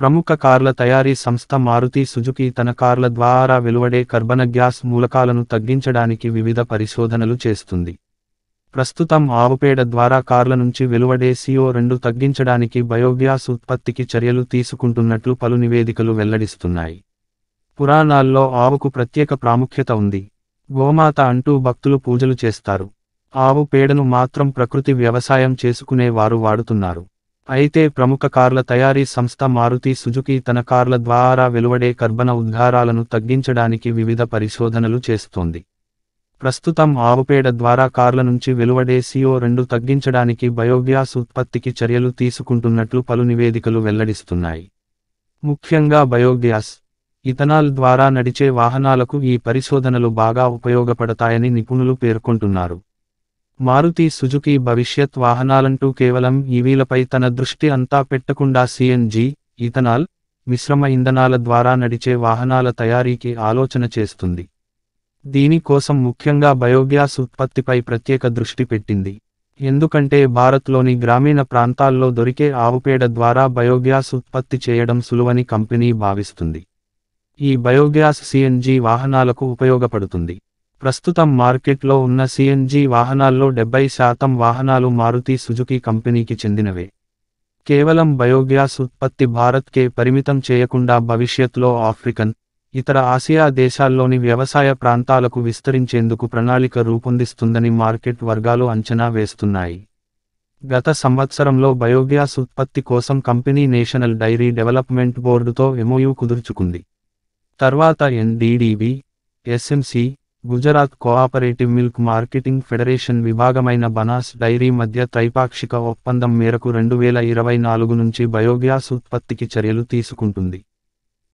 ప్రముఖ కార్ల తయారీ సంస్థ మారుతి సుజుకి తన కార్ల ద్వారా వెలువడే కర్బన గ్యాస్ మూలకాలను తగ్గించడానికి వివిధ పరిశోధనలు చేస్తుంది ప్రస్తుతం ఆవుపేడ ద్వారా కార్ల నుంచి వెలువడే సిఓ రెండు తగ్గించడానికి బయోగ్యాస్ ఉత్పత్తికి చర్యలు తీసుకుంటున్నట్లు పలు నివేదికలు వెల్లడిస్తున్నాయి పురాణాల్లో ఆవుకు ప్రత్యేక ప్రాముఖ్యత ఉంది గోమాత అంటూ భక్తులు పూజలు చేస్తారు ఆవు పేడను మాత్రం ప్రకృతి వ్యవసాయం చేసుకునే వారు వాడుతున్నారు అయితే ప్రముఖ కార్ల తయారీ సంస్థ మారుతి సుజుకి తన కార్ల ద్వారా వెలువడే కర్బన ఉద్గారాలను తగ్గించడానికి వివిధ పరిశోధనలు చేస్తోంది ప్రస్తుతం ఆవుపేడ ద్వారా కార్ల నుంచి వెలువడే సిఓ రెండు తగ్గించడానికి బయోగ్యాస్ ఉత్పత్తికి చర్యలు తీసుకుంటున్నట్లు పలు నివేదికలు వెల్లడిస్తున్నాయి ముఖ్యంగా బయోగ్యాస్ ఇథనాల్ ద్వారా నడిచే వాహనాలకు ఈ పరిశోధనలు బాగా ఉపయోగపడతాయని నిపుణులు పేర్కొంటున్నారు మారుతి సుజుకి భవిష్యత్ వాహనాలంటూ కేవలం ఈవీలపై తన దృష్టి అంతా పెట్టకుండా సిఎన్జి ఇథనాల్ మిశ్రమ ఇంధనాల ద్వారా నడిచే వాహనాల తయారీకి ఆలోచన చేస్తుంది దీనికోసం ముఖ్యంగా బయోగ్యాస్ ఉత్పత్తిపై ప్రత్యేక దృష్టి పెట్టింది ఎందుకంటే భారత్లోని గ్రామీణ ప్రాంతాల్లో దొరికే ఆవుపేడ ద్వారా బయోగ్యాస్ ఉత్పత్తి చేయడం సులువని కంపెనీ భావిస్తుంది ఈ బయోగ్యాస్ సిఎన్జి వాహనాలకు ఉపయోగపడుతుంది ప్రస్తుతం మార్కెట్లో ఉన్న సిఎన్జీ వాహనాల్లో డెబ్బై శాతం వాహనాలు మారుతి సుజుకి కంపెనీకి చెందినవే కేవలం బయోగ్యాస్ ఉత్పత్తి భారత్కే పరిమితం చేయకుండా భవిష్యత్లో ఆఫ్రికన్ ఇతర ఆసియా దేశాల్లోని వ్యవసాయ ప్రాంతాలకు విస్తరించేందుకు ప్రణాళిక రూపొందిస్తుందని మార్కెట్ వర్గాలు అంచనా వేస్తున్నాయి గత సంవత్సరంలో బయోగ్యాస్ ఉత్పత్తి కోసం కంపెనీ నేషనల్ డైరీ డెవలప్మెంట్ బోర్డుతో ఎంఓయూ కుదుర్చుకుంది తర్వాత NDDB SMC Gujarat Cooperative Milk Marketing Federation విభాగమైన బనాస్ డైరీ మధ్య త్రైపాక్షిక ఒప్పందం మేరకు రెండు వేల ఇరవై నాలుగు నుంచి బయోగ్యాస్ ఉత్పత్తికి చర్యలు తీసుకుంటుంది